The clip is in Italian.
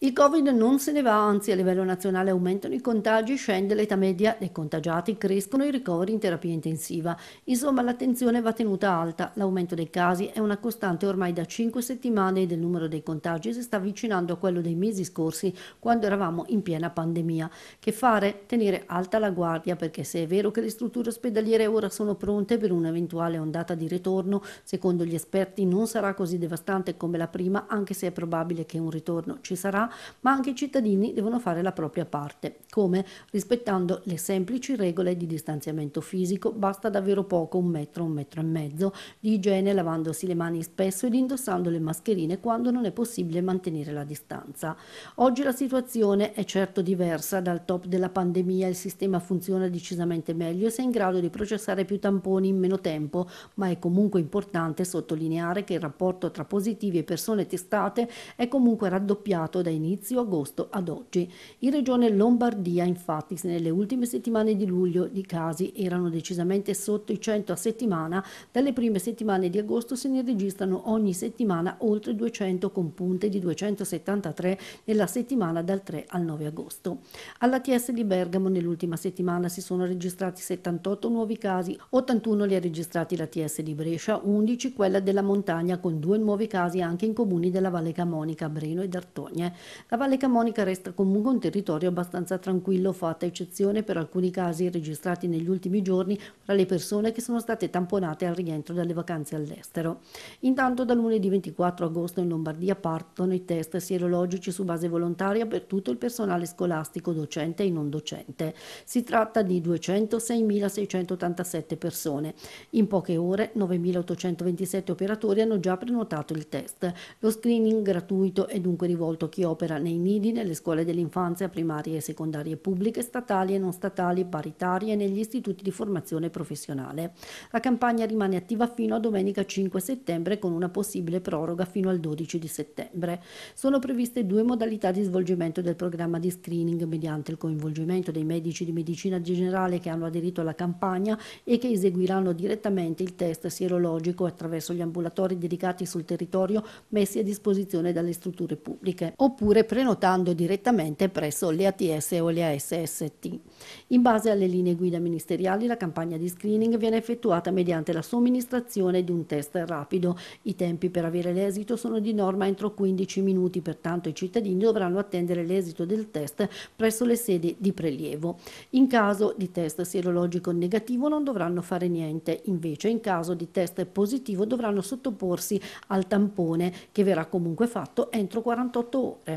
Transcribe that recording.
Il Covid non se ne va, anzi a livello nazionale aumentano i contagi, scende l'età media dei contagiati, crescono i ricoveri in terapia intensiva. Insomma l'attenzione va tenuta alta, l'aumento dei casi è una costante ormai da 5 settimane e del numero dei contagi si sta avvicinando a quello dei mesi scorsi quando eravamo in piena pandemia. Che fare? Tenere alta la guardia perché se è vero che le strutture ospedaliere ora sono pronte per un'eventuale ondata di ritorno, secondo gli esperti non sarà così devastante come la prima anche se è probabile che un ritorno ci sarà ma anche i cittadini devono fare la propria parte. Come? Rispettando le semplici regole di distanziamento fisico, basta davvero poco, un metro, un metro e mezzo, di igiene lavandosi le mani spesso ed indossando le mascherine quando non è possibile mantenere la distanza. Oggi la situazione è certo diversa dal top della pandemia, il sistema funziona decisamente meglio e si è in grado di processare più tamponi in meno tempo, ma è comunque importante sottolineare che il rapporto tra positivi e persone testate è comunque raddoppiato dai inizio agosto ad oggi. In regione Lombardia, infatti, se nelle ultime settimane di luglio i casi erano decisamente sotto i 100 a settimana, dalle prime settimane di agosto se ne registrano ogni settimana oltre 200 con punte di 273 nella settimana dal 3 al 9 agosto. Alla TS di Bergamo nell'ultima settimana si sono registrati 78 nuovi casi, 81 li ha registrati la TS di Brescia, 11 quella della Montagna con due nuovi casi anche in comuni della Valle Camonica, Breno e D'Artogne. La Valle Camonica resta comunque un territorio abbastanza tranquillo, fatta eccezione per alcuni casi registrati negli ultimi giorni tra le persone che sono state tamponate al rientro dalle vacanze all'estero. Intanto da lunedì 24 agosto in Lombardia partono i test sierologici su base volontaria per tutto il personale scolastico, docente e non docente. Si tratta di 206.687 persone. In poche ore 9.827 operatori hanno già prenotato il test. Lo screening gratuito è dunque rivolto a chi opera opera nei nidi, nelle scuole dell'infanzia primarie e secondarie pubbliche, statali e non statali, paritarie e negli istituti di formazione professionale. La campagna rimane attiva fino a domenica 5 settembre con una possibile proroga fino al 12 di settembre. Sono previste due modalità di svolgimento del programma di screening mediante il coinvolgimento dei medici di medicina generale che hanno aderito alla campagna e che eseguiranno direttamente il test sierologico attraverso gli ambulatori dedicati sul territorio messi a disposizione dalle strutture pubbliche. Oppure oppure prenotando direttamente presso le ATS o le ASST. In base alle linee guida ministeriali la campagna di screening viene effettuata mediante la somministrazione di un test rapido. I tempi per avere l'esito sono di norma entro 15 minuti, pertanto i cittadini dovranno attendere l'esito del test presso le sedi di prelievo. In caso di test serologico negativo non dovranno fare niente, invece in caso di test positivo dovranno sottoporsi al tampone che verrà comunque fatto entro 48 ore.